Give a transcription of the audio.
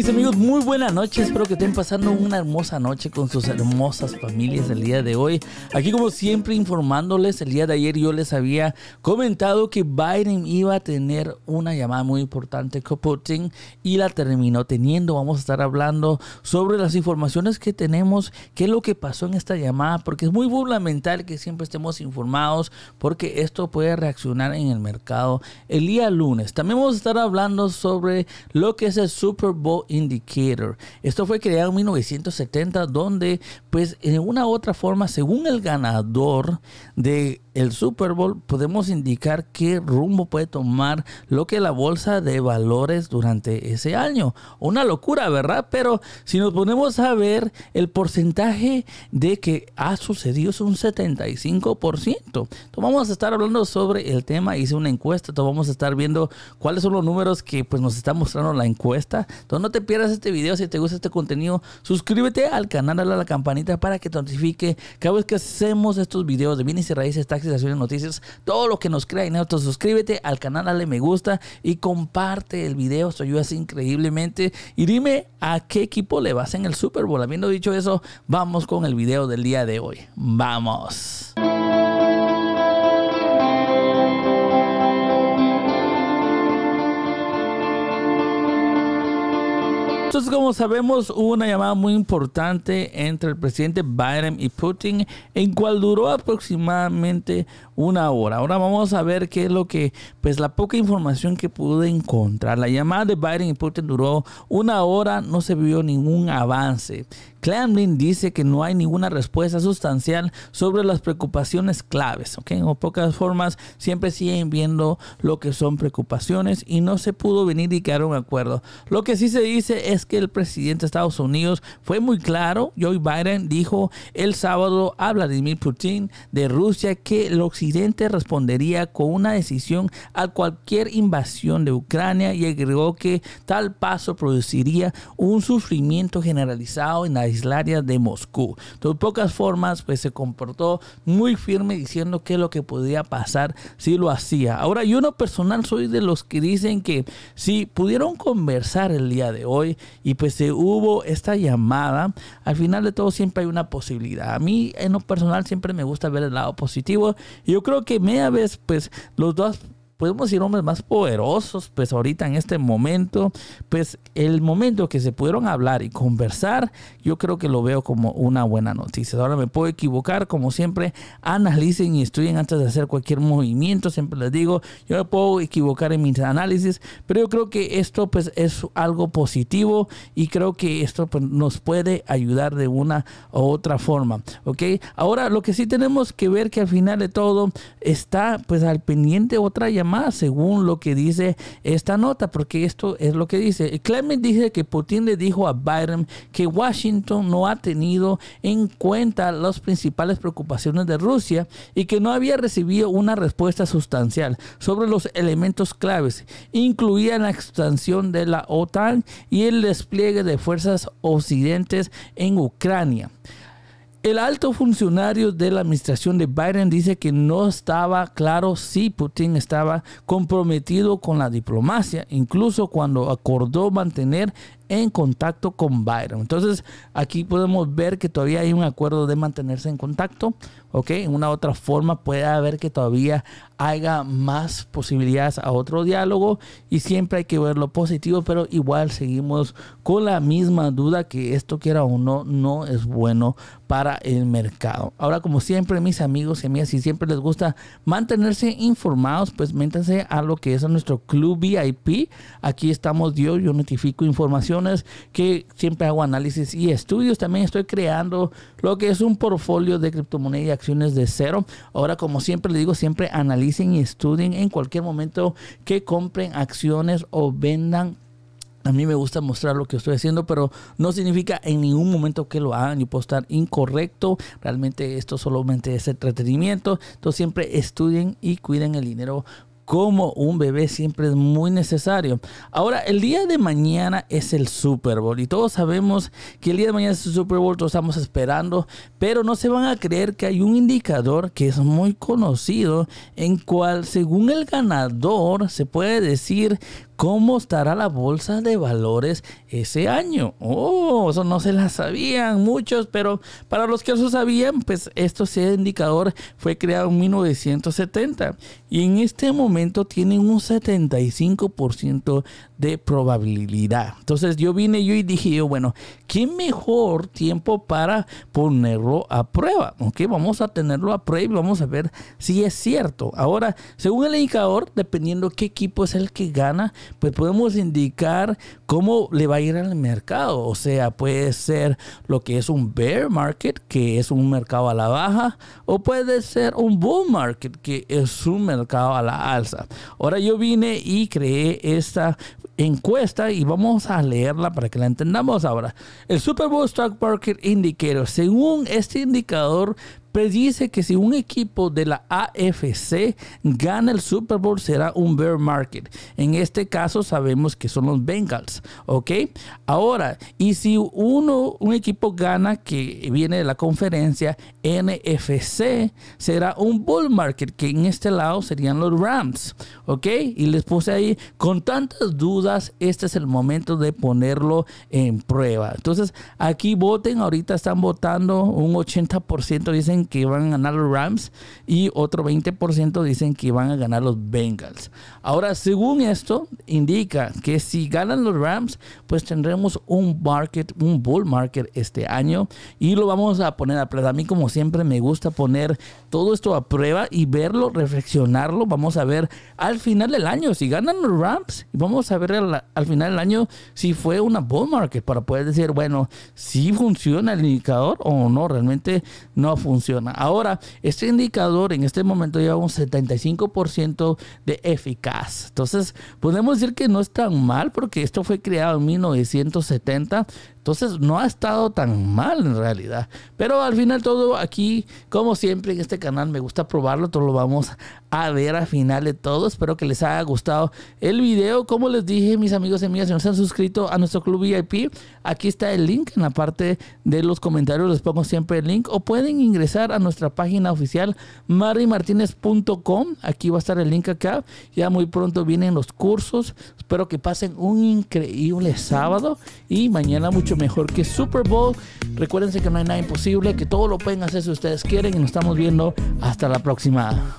Mis amigos, muy buenas noches. Espero que estén pasando una hermosa noche con sus hermosas familias el día de hoy. Aquí como siempre informándoles, el día de ayer yo les había comentado que Biden iba a tener una llamada muy importante con Putin y la terminó teniendo. Vamos a estar hablando sobre las informaciones que tenemos, qué es lo que pasó en esta llamada, porque es muy fundamental que siempre estemos informados porque esto puede reaccionar en el mercado el día lunes. También vamos a estar hablando sobre lo que es el Super Bowl Indicator. Esto fue creado en 1970 donde pues en una u otra forma según el ganador de el Super Bowl podemos indicar qué rumbo puede tomar lo que la bolsa de valores durante ese año. Una locura, ¿verdad? Pero si nos ponemos a ver el porcentaje de que ha sucedido es un 75%. Entonces vamos a estar hablando sobre el tema, hice una encuesta, entonces vamos a estar viendo cuáles son los números que pues nos está mostrando la encuesta. Entonces no te pierdas este video, si te gusta este contenido, suscríbete al canal, dale a la campanita para que te notifique cada vez que hacemos estos videos de bienes raíces, Noticias, todo lo que nos crea en Suscríbete al canal, dale me gusta y comparte el video. Esto ayuda increíblemente. Y dime a qué equipo le vas en el Super Bowl. Habiendo dicho eso, vamos con el video del día de hoy. ¡Vamos! Entonces, como sabemos, hubo una llamada muy importante entre el presidente Biden y Putin, en cual duró aproximadamente una hora. Ahora vamos a ver qué es lo que, pues la poca información que pude encontrar. La llamada de Biden y Putin duró una hora, no se vio ningún avance. Kremlin dice que no hay ninguna respuesta sustancial sobre las preocupaciones claves, ¿ok? En pocas formas, siempre siguen viendo lo que son preocupaciones y no se pudo venir y quedar un acuerdo. Lo que sí se dice es que el presidente de Estados Unidos fue muy claro, Joe Biden dijo el sábado a Vladimir Putin de Rusia que el occidente respondería con una decisión a cualquier invasión de Ucrania y agregó que tal paso produciría un sufrimiento generalizado en la isla de Moscú. De pocas formas, pues se comportó muy firme diciendo que lo que podía pasar si lo hacía. Ahora, yo en lo personal soy de los que dicen que si pudieron conversar el día de hoy y pues se hubo esta llamada, al final de todo siempre hay una posibilidad. A mí en lo personal siempre me gusta ver el lado positivo y yo creo que media vez, pues, los dos podemos decir hombres más poderosos, pues ahorita en este momento, pues el momento que se pudieron hablar y conversar, yo creo que lo veo como una buena noticia. Ahora me puedo equivocar, como siempre, analicen y estudien antes de hacer cualquier movimiento, siempre les digo, yo me puedo equivocar en mis análisis, pero yo creo que esto pues es algo positivo y creo que esto pues, nos puede ayudar de una u otra forma, ¿ok? Ahora lo que sí tenemos que ver que al final de todo está pues al pendiente otra llamada más, según lo que dice esta nota, porque esto es lo que dice. Clement dice que Putin le dijo a Biden que Washington no ha tenido en cuenta las principales preocupaciones de Rusia y que no había recibido una respuesta sustancial sobre los elementos claves, incluida la expansión de la OTAN y el despliegue de fuerzas occidentales en Ucrania. El alto funcionario de la administración de Biden dice que no estaba claro si Putin estaba comprometido con la diplomacia, incluso cuando acordó mantener en contacto con Byron. Entonces, aquí podemos ver que todavía hay un acuerdo de mantenerse en contacto, ¿ok? En una otra forma puede haber que todavía haya más posibilidades a otro diálogo y siempre hay que ver lo positivo, pero igual seguimos con la misma duda que esto quiera o no, no es bueno para el mercado. Ahora, como siempre, mis amigos y amigas, si siempre les gusta mantenerse informados, pues métanse a lo que es a nuestro club VIP. Aquí estamos, Dios, yo notifico información que siempre hago análisis y estudios. También estoy creando lo que es un portfolio de criptomonedas y acciones de cero. Ahora, como siempre le digo, siempre analicen y estudien en cualquier momento que compren acciones o vendan a mí me gusta mostrar lo que estoy haciendo, pero no significa en ningún momento que lo hagan. Yo puedo estar incorrecto. Realmente esto solamente es entretenimiento. Entonces siempre estudien y cuiden el dinero como un bebé siempre es muy necesario. Ahora, el día de mañana es el Super Bowl y todos sabemos que el día de mañana es el Super Bowl, todos estamos esperando, pero no se van a creer que hay un indicador que es muy conocido en cual según el ganador se puede decir cómo estará la bolsa de valores ese año. Oh, eso no se la sabían muchos, pero para los que eso sabían, pues esto este indicador fue creado en 1970 y en este momento tienen un 75% de probabilidad. Entonces yo vine yo y dije bueno, ¿qué mejor tiempo para ponerlo a prueba? Ok, vamos a tenerlo a prueba y vamos a ver si es cierto. Ahora, según el indicador, dependiendo qué equipo es el que gana, pues podemos indicar cómo le va a ir al mercado. O sea, puede ser lo que es un bear market, que es un mercado a la baja, o puede ser un bull market, que es un mercado a la alza. Ahora yo vine y creé esta encuesta y vamos a leerla para que la entendamos ahora. El Super Bowl Stock Market Indicator, según este indicador, dice que si un equipo de la AFC gana el Super Bowl será un bear market. En este caso sabemos que son los Bengals, ¿ok? Ahora, y si uno, un equipo gana que viene de la conferencia NFC, será un bull market, que en este lado serían los Rams, ¿ok? Y les puse ahí, con tantas dudas, este es el momento de ponerlo en prueba. Entonces, aquí voten, ahorita están votando un 80%, dicen que van a ganar los Rams y otro 20% dicen que van a ganar los Bengals. Ahora, según esto, indica que si ganan los Rams, pues tendremos un market, un bull market este año y lo vamos a poner a prueba. A mí, como siempre, me gusta poner todo esto a prueba y verlo, reflexionarlo. Vamos a ver al final del año si ganan los Rams y vamos a ver al, final del año si fue una bull market para poder decir, bueno, si funciona el indicador o no, realmente no funciona. Ahora, este indicador en este momento lleva un 75% de eficaz. Entonces, podemos decir que no es tan mal porque esto fue creado en 1970. Entonces no ha estado tan mal en realidad. Pero al final todo aquí, como siempre en este canal, me gusta probarlo. Todo lo vamos a ver al final de todo. Espero que les haya gustado el video. Como les dije, mis amigos y amigas, si no se han suscrito a nuestro club VIP, aquí está el link en la parte de los comentarios. Les pongo siempre el link. O pueden ingresar a nuestra página oficial marimartinez.com. Aquí va a estar el link acá. Ya muy pronto vienen los cursos. Espero que pasen un increíble sábado y mañana mucho mejor que Super Bowl. Recuérdense que no hay nada imposible, que todo lo pueden hacer si ustedes quieren y nos estamos viendo hasta la próxima.